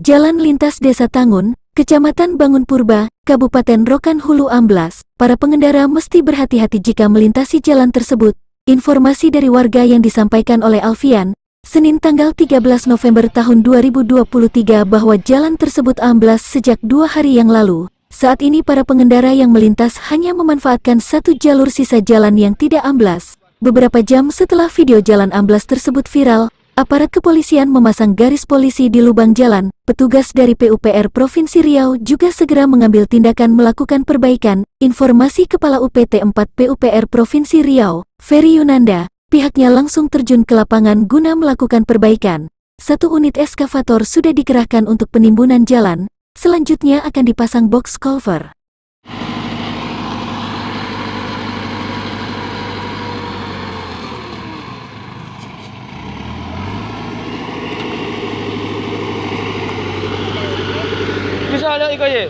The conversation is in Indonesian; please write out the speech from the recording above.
Jalan lintas Desa Tangun, Kecamatan Bangun Purba, Kabupaten Rokan Hulu Amblas, para pengendara mesti berhati-hati jika melintasi jalan tersebut. Informasi dari warga yang disampaikan oleh Alfian, Senin tanggal 13 November tahun 2023 bahwa jalan tersebut amblas sejak dua hari yang lalu. Saat ini para pengendara yang melintas hanya memanfaatkan satu jalur sisa jalan yang tidak amblas. Beberapa jam setelah video jalan amblas tersebut viral, Aparat kepolisian memasang garis polisi di lubang jalan, petugas dari PUPR Provinsi Riau juga segera mengambil tindakan melakukan perbaikan, informasi Kepala UPT 4 PUPR Provinsi Riau, Ferry Yunanda, pihaknya langsung terjun ke lapangan guna melakukan perbaikan. Satu unit eskavator sudah dikerahkan untuk penimbunan jalan, selanjutnya akan dipasang box culvert. 是啊，一个耶。